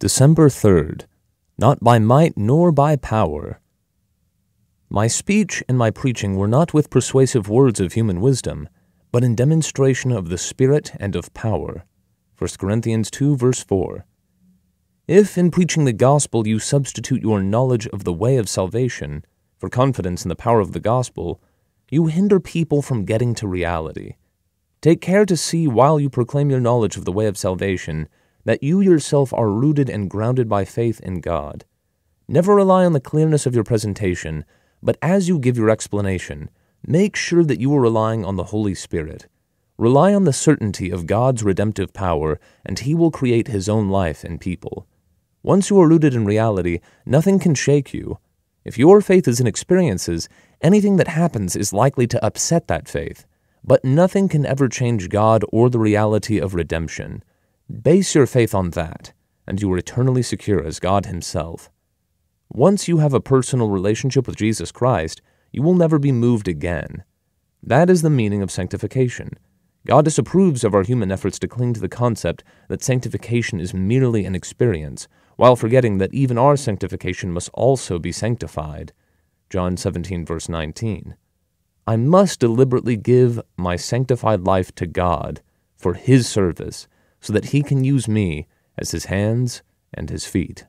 December 3rd, not by might nor by power. My speech and my preaching were not with persuasive words of human wisdom, but in demonstration of the Spirit and of power. 1 Corinthians 2, verse 4. If in preaching the gospel you substitute your knowledge of the way of salvation for confidence in the power of the gospel, you hinder people from getting to reality. Take care to see while you proclaim your knowledge of the way of salvation that you yourself are rooted and grounded by faith in God. Never rely on the clearness of your presentation, but as you give your explanation, make sure that you are relying on the Holy Spirit. Rely on the certainty of God's redemptive power, and He will create His own life in people. Once you are rooted in reality, nothing can shake you. If your faith is in experiences, anything that happens is likely to upset that faith. But nothing can ever change God or the reality of redemption. Base your faith on that, and you are eternally secure as God Himself. Once you have a personal relationship with Jesus Christ, you will never be moved again. That is the meaning of sanctification. God disapproves of our human efforts to cling to the concept that sanctification is merely an experience, while forgetting that even our sanctification must also be sanctified. John 17, verse 19. I must deliberately give my sanctified life to God for His service so that he can use me as his hands and his feet.